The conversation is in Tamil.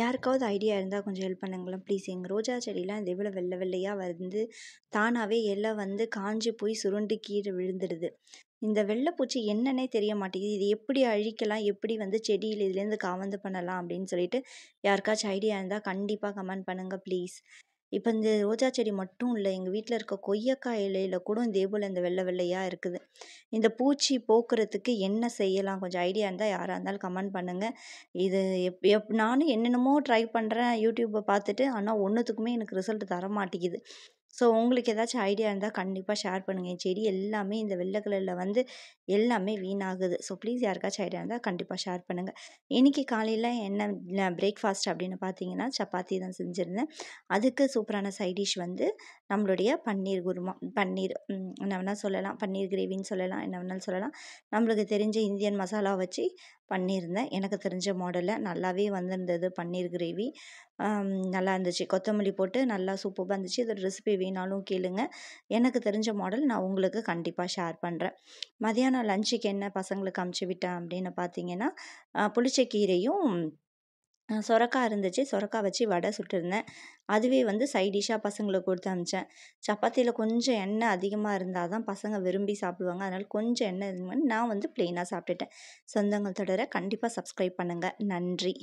யாருக்காவது ஐடியா இருந்தால் கொஞ்சம் ஹெல்ப் பண்ணுங்களேன் ப்ளீஸ் எங்கள் ரோஜா செடியெலாம் இது எவ்வளோ வெள்ளை வெள்ளையாக வந்து தானாகவே எல்லாம் வந்து காஞ்சு போய் சுருண்டு கீழே விழுந்துடுது இந்த வெள்ளைப்பூச்சி என்னன்னே தெரிய மாட்டேங்குது இது எப்படி அழிக்கலாம் எப்படி வந்து செடியில் இதுலேருந்து காவந்து பண்ணலாம் அப்படின்னு சொல்லிட்டு யாருக்காச்சும் ஐடியா இருந்தால் கண்டிப்பாக கமெண்ட் பண்ணுங்கள் ப்ளீஸ் இப்போ இந்த ரோஜா செடி மட்டும் இல்லை எங்கள் வீட்டில் இருக்க கொய்யக்காய் இலையில் கூட இதே போல் இந்த வெள்ளை வெள்ளையாக இருக்குது இந்த பூச்சி போக்குறதுக்கு என்ன செய்யலாம் கொஞ்சம் ஐடியா இருந்தால் யாராக இருந்தாலும் கமெண்ட் பண்ணுங்கள் இது எப் எப் நானும் என்னென்னமோ ட்ரை பண்ணுறேன் யூடியூப்பை பார்த்துட்டு ஆனால் ஒன்றுத்துக்குமே எனக்கு ரிசல்ட் தர மாட்டேங்குது ஸோ உங்களுக்கு ஏதாச்சும் ஐடியா இருந்தால் கண்டிப்பாக ஷேர் பண்ணுங்கள் என் செடி எல்லாமே இந்த வெள்ளை கலரில் வந்து எல்லாமே வீணாகுது ஸோ ப்ளீஸ் யாருக்காச்சும் ஐடியா இருந்தால் கண்டிப்பாக ஷேர் பண்ணுங்கள் இன்றைக்கி காலையில் என்ன பிரேக்ஃபாஸ்ட் அப்படின்னு பார்த்தீங்கன்னா சப்பாத்தி தான் செஞ்சுருந்தேன் அதுக்கு சூப்பரான சைட் டிஷ் வந்து நம்மளுடைய பன்னீர் குருமா பன்னீர் என்ன வேணால் சொல்லலாம் பன்னீர் கிரேவின்னு சொல்லலாம் என்ன வேணாலும் சொல்லலாம் நம்மளுக்கு தெரிஞ்ச இந்தியன் மசாலா வச்சு பண்ணியிருந்தேன் எனக்கு தெரிஞ்ச மாடலில் நல்லாவே வந்திருந்தது பன்னீர் கிரேவி நல்லா இருந்துச்சு கொத்தமல்லி போட்டு நல்லா சூப்பராக இருந்துச்சு இதோட ரெசிபி வேணாலும் கேளுங்க எனக்கு தெரிஞ்ச மாடல் நான் உங்களுக்கு கண்டிப்பாக ஷேர் பண்ணுறேன் மதியானம் லஞ்சுக்கு என்ன பசங்களுக்கு அமுச்சு விட்டேன் அப்படின்னு பார்த்தீங்கன்னா புளிச்சக்கீரையும் சுரக்கா இருந்துச்சு சுரக்கா வச்சு வடை சுட்டுருந்தேன் அதுவே வந்து சைடிஷாக பசங்களுக்கு கொடுத்து அனுப்பிச்சேன் சப்பாத்தியில் கொஞ்சம் எண்ணெய் அதிகமாக இருந்தால் தான் பசங்க விரும்பி சாப்பிடுவாங்க அதனால் கொஞ்சம் எண்ணெய் இருந்தமாதிரி நான் வந்து ப்ளைனாக சாப்பிட்டுட்டேன் சொந்தங்கள் தொடர கண்டிப்பாக சப்ஸ்கிரைப் பண்ணுங்கள் நன்றி